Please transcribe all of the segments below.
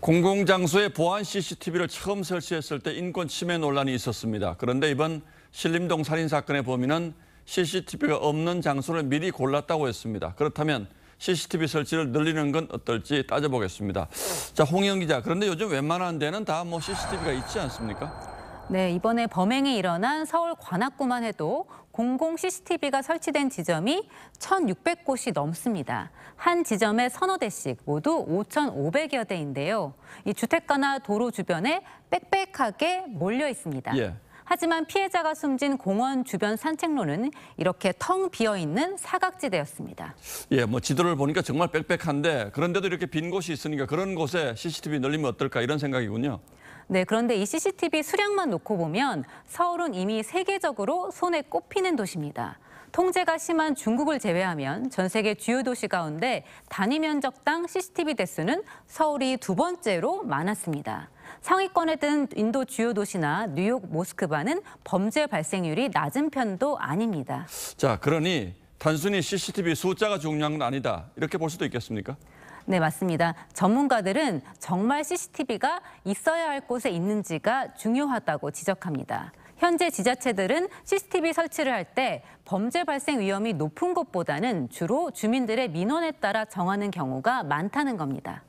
공공장소에 보안 CCTV를 처음 설치했을 때 인권 침해 논란이 있었습니다. 그런데 이번 신림동 살인 사건의 범인은 CCTV가 없는 장소를 미리 골랐다고 했습니다. 그렇다면 CCTV 설치를 늘리는 건 어떨지 따져보겠습니다. 자, 홍영 기자. 그런데 요즘 웬만한 데는 다 뭐 CCTV가 있지 않습니까? 네, 이번에 범행이 일어난 서울 관악구만 해도 공공 CCTV가 설치된 지점이 1,600곳이 넘습니다. 한 지점에 서너 대씩 모두 5,500여 대인데요. 이 주택가나 도로 주변에 빽빽하게 몰려 있습니다. 예. 하지만 피해자가 숨진 공원 주변 산책로는 이렇게 텅 비어 있는 사각지대였습니다. 예, 뭐 지도를 보니까 정말 빽빽한데 그런데도 이렇게 빈 곳이 있으니까 그런 곳에 CCTV 널리면 어떨까 이런 생각이군요. 네, 그런데 이 CCTV 수량만 놓고 보면 서울은 이미 세계적으로 손에 꼽히는 도시입니다. 통제가 심한 중국을 제외하면 전 세계 주요 도시 가운데 단위 면적당 CCTV 대수는 서울이 두 번째로 많았습니다. 상위권에 든 인도 주요 도시나 뉴욕, 모스크바는 범죄 발생률이 낮은 편도 아닙니다. 자, 그러니 단순히 CCTV 숫자가 중요한 건 아니다. 이렇게 볼 수도 있겠습니까? 네, 맞습니다. 전문가들은 정말 CCTV가 있어야 할 곳에 있는지가 중요하다고 지적합니다. 현재 지자체들은 CCTV 설치를 할 때 범죄 발생 위험이 높은 곳보다는 주로 주민들의 민원에 따라 정하는 경우가 많다는 겁니다.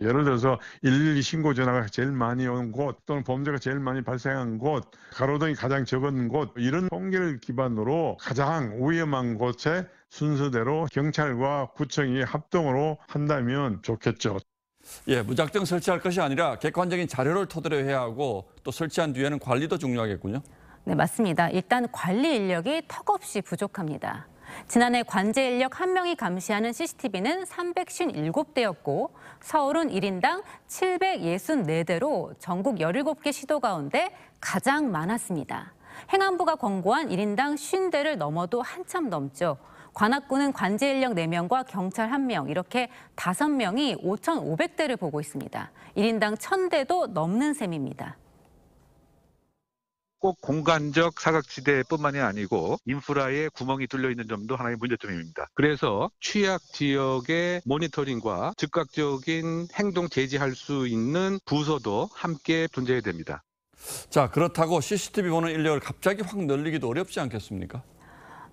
예를 들어서 112 신고 전화가 제일 많이 온곳 또는 범죄가 제일 많이 발생한 곳, 가로등이 가장 적은 곳 이런 통계를 기반으로 가장 위험한 곳에 순서대로 경찰과 구청이 합동으로 한다면 좋겠죠. 예, 무작정 설치할 것이 아니라 객관적인 자료를 토대로 해야 하고 또 설치한 뒤에는 관리도 중요하겠군요. 네, 맞습니다. 일단 관리 인력이 턱없이 부족합니다. 지난해 관제 인력 한명이 감시하는 CCTV는 357대였고 서울은 일인당 764대로 전국 17개 시도 가운데 가장 많았습니다. 행안부가 권고한 일인당 50대를 넘어도 한참 넘죠. 관악구는 관제 인력 4명과 경찰 1명 이렇게 5명이 5,500대를 보고 있습니다. 1인당 1,000대도 넘는 셈입니다. 꼭 공간적 사각지대뿐만이 아니고 인프라에 구멍이 뚫려 있는 점도 하나의 문제점입니다. 그래서 취약 지역의 모니터링과 즉각적인 행동 제지할 수 있는 부서도 함께 존재해야 됩니다. 자, 그렇다고 CCTV 보는 인력을 갑자기 확 늘리기도 어렵지 않겠습니까?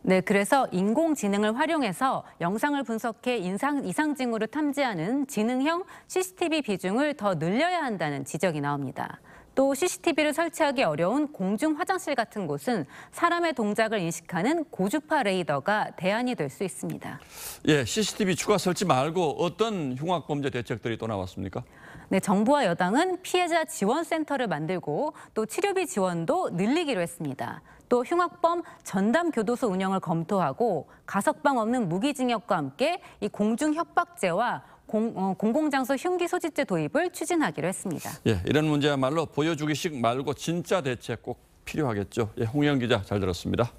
네, 그래서 인공지능을 활용해서 영상을 분석해 인상, 이상징후를 탐지하는 지능형 CCTV 비중을 더 늘려야 한다는 지적이 나옵니다. 또 CCTV를 설치하기 어려운 공중 화장실 같은 곳은 사람의 동작을 인식하는 고주파 레이더가 대안이 될 수 있습니다. 예, CCTV 추가 설치 말고 어떤 흉악 범죄 대책들이 또 나왔습니까? 네, 정부와 여당은 피해자 지원센터를 만들고 또 치료비 지원도 늘리기로 했습니다. 또 흉악범 전담 교도소 운영을 검토하고 가석방 없는 무기징역과 함께 이 공중 협박죄와 공, 어, 공공장소 흉기 소지죄 도입을 추진하기로 했습니다. 예, 이런 문제야말로 보여주기식 말고 진짜 대책 꼭 필요하겠죠. 예, 홍영 기자 잘 들었습니다.